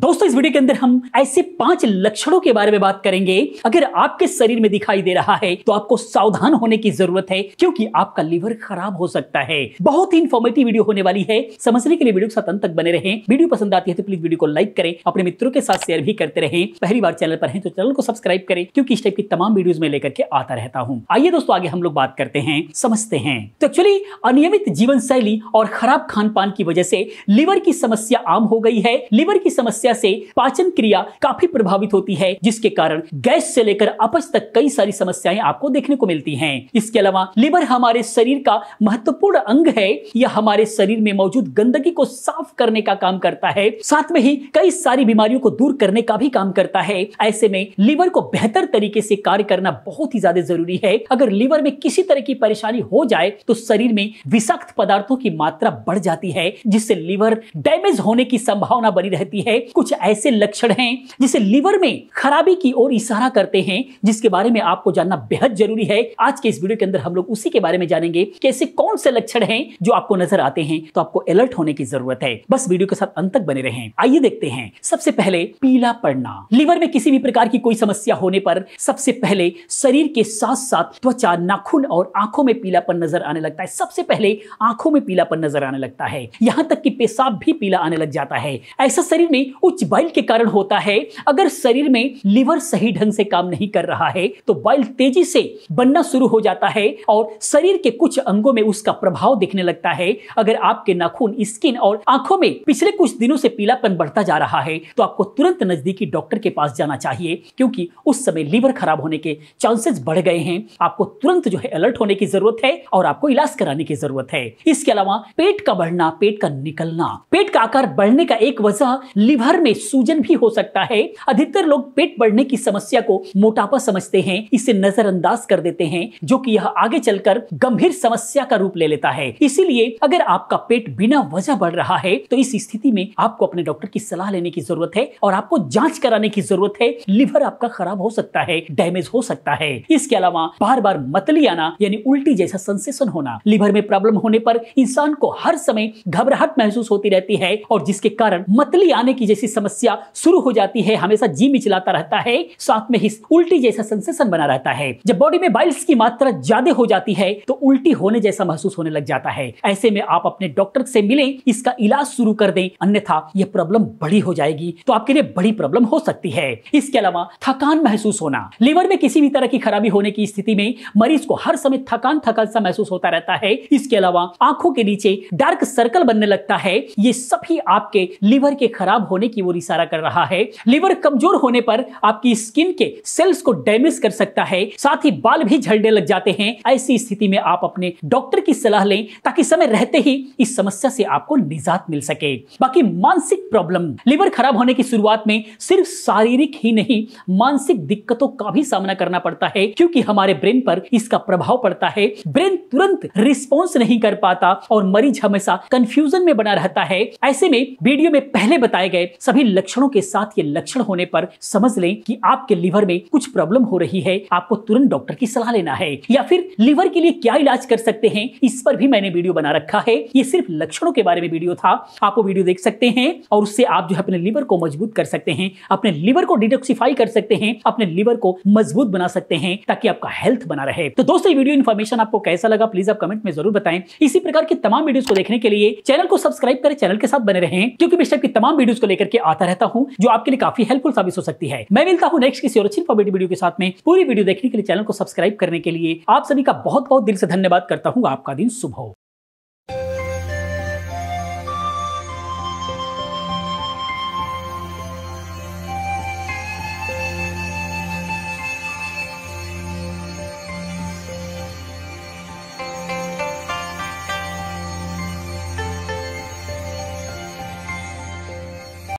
दोस्तों इस वीडियो के अंदर हम ऐसे पांच लक्षणों के बारे में बात करेंगे अगर आपके शरीर में दिखाई दे रहा है तो आपको सावधान होने की जरूरत है क्योंकि आपका लीवर खराब हो सकता है बहुत ही इन्फॉर्मेटिव वीडियो होने वाली है समझने के लिए वीडियो के साथ अंत तक बने रहे वीडियो पसंद आती है तो प्लीज वीडियो को लाइक करें अपने मित्रों के साथ शेयर भी करते रहे पहली बार चैनल पर है तो चैनल को सब्सक्राइब करें क्योंकि इस टाइप की तमाम वीडियो में लेकर के आता रहता हूँ आइए दोस्तों आगे हम लोग बात करते हैं समझते हैं तो एक्चुअली अनियमित जीवन शैली और खराब खान पान की वजह से लीवर की समस्या आम हो गई है लीवर की समस्या समस्या से पाचन क्रिया काफी प्रभावित होती है जिसके कारण गैस से लेकर अपच तक कई सारी समस्याएं आपको देखने को मिलती हैं इसके अलावा लिवर हमारे शरीर का महत्वपूर्ण अंग है यह हमारे शरीर में मौजूद गंदगी को साफ करने का काम करता है साथ में ही कई सारी बीमारियों को दूर करने का भी काम करता है ऐसे में लिवर को बेहतर तरीके से कार्य करना बहुत ही ज्यादा जरूरी है अगर लिवर में किसी तरह की परेशानी हो जाए तो शरीर में विषाक्त पदार्थों की मात्रा बढ़ जाती है जिससे लिवर डैमेज होने की संभावना बनी रहती है कुछ ऐसे लक्षण हैं जिसे लिवर में खराबी की ओर इशारा करते हैं जिसके बारे में आपको जानना बेहद जरूरी है आज के इस वीडियो के अंदर हम लोग उसी के बारे में जानेंगे कि ऐसे कौन से लक्षण हैं जो आपको नजर आते हैं तो आपको अलर्ट होने की जरूरत है बस वीडियो के साथ अंत तक बने रहे आइए देखते हैं सबसे पहले पीला पड़ना लिवर में किसी भी प्रकार की कोई समस्या होने पर सबसे पहले शरीर के साथ साथ त्वचा नाखून और आंखों में पीलापन नजर आने लगता है सबसे पहले आंखों में पीलापन नजर आने लगता है यहां तक कि पेशाब भी पीला आने लग जाता है ऐसा शरीर में उच्च बाइल के कारण होता है अगर शरीर में लिवर सही ढंग से काम नहीं कर रहा है तो बाइल तेजी से बनना शुरू हो जाता है और शरीर के कुछ अंगों में उसका प्रभाव दिखने लगता है अगर आपके नाखून स्किन और आंखों में पिछले कुछ दिनों से पीलापन बढ़ता जा रहा है तो आपको तुरंत नजदीकी डॉक्टर के पास जाना चाहिए क्योंकि उस समय लीवर खराब होने के चांसेस बढ़ गए हैं आपको तुरंत जो है अलर्ट होने की जरूरत है और आपको इलाज कराने की जरूरत है इसके अलावा पेट का बढ़ना पेट का निकलना पेट का आकार बढ़ने का एक वजह लिवर में सूजन भी हो सकता है अधिकतर लोग पेट बढ़ने की समस्या को मोटापा समझते हैं इसे नजरअंदाज कर देते हैं जो कि यह आगे चलकर गंभीर समस्या का रूप ले लेता है इसीलिए अगर आपका पेट बिना वजह बढ़ रहा है तो इस स्थिति में आपको अपने डॉक्टर की सलाह लेने की जरूरत है और आपको जांच कराने की जरूरत है लिवर आपका खराब हो सकता है डैमेज हो सकता है इसके अलावा बार बार मतली आना यानी उल्टी जैसा सेंसेशन होना लिवर में प्रॉब्लम होने पर इंसान को हर समय घबराहट महसूस होती रहती है और जिसके कारण मतली आने की जैसी की समस्या शुरू हो जाती है हमेशा जी मिचलाता रहता है साथ में ही उल्टी जैसा सेंसेशन बना रहता है जब बॉडी में बाइल्स की मात्रा ज्यादा हो जाती है तो उल्टी होने जैसा महसूस होने लग जाता है ऐसे में आप अपने डॉक्टर से मिले इसका इलाज शुरू कर दें अन्यथा यह प्रॉब्लम बड़ी हो जाएगी तो आपके लिए बड़ी प्रॉब्लम हो सकती है इसके अलावा थकान महसूस होना लीवर में किसी भी तरह की खराबी होने की स्थिति में मरीज को हर समय थकान थकान सा महसूस होता रहता है इसके अलावा आंखों के नीचे डार्क सर्कल बनने लगता है ये सभी आपके लीवर के खराब होने की की वो इशारा कर रहा है लीवर कमजोर होने पर आपकी स्किन के सेल्स को डैमेज कर सकता है साथ ही बाल भी झड़ने लग जाते हैं ऐसी स्थिति में आप अपने डॉक्टर की सलाह लें ताकि समय रहते ही इस समस्या से आपको निजात मिल सके बाकी मानसिक प्रॉब्लम लीवर खराब होने की शुरुआत में सिर्फ शारीरिक ही नहीं मानसिक दिक्कतों का भी सामना करना पड़ता है क्योंकि हमारे ब्रेन पर इसका प्रभाव पड़ता है ब्रेन तुरंत रिस्पॉन्स नहीं कर पाता और मरीज हमेशा कंफ्यूजन में बना रहता है ऐसे में वीडियो में पहले बताए गए सभी लक्षणों के साथ ये लक्षण होने पर समझ लें कि आपके लिवर में कुछ प्रॉब्लम हो रही है आपको तुरंत डॉक्टर की सलाह लेना है या फिर लिवर के लिए क्या इलाज कर सकते हैं इस पर भी मैंने वीडियो बना रखा है ये सिर्फ लक्षणों के बारे में वीडियो था आप वो वीडियो देख सकते हैं और उससे आप जो है अपने लिवर को मजबूत कर सकते हैं अपने लिवर को डिटॉक्सिफाई कर सकते हैं अपने लिवर को मजबूत बना सकते हैं ताकि आपका हेल्थ बना रहे तो दोस्तों वीडियो इन्फॉर्मेशन आपको कैसा लगा प्लीज आप कमेंट में जरूर बताएं इसी प्रकार की तमाम वीडियोस को देखने के लिए चैनल को सब्सक्राइब करें चैनल के साथ बने रहें क्योंकि मिस्टर की तमाम वीडियोस को लेकर करके आता रहता हूँ जो आपके लिए काफी हेल्पफुल साबित हो सकती है मैं मिलता हूँ नेक्स्ट किसी और अच्छी इन्फॉर्मेटिव वीडियो के साथ में पूरी वीडियो देखने के लिए चैनल को सब्सक्राइब करने के लिए आप सभी का बहुत बहुत दिल से धन्यवाद करता हूँ आपका दिन सुबह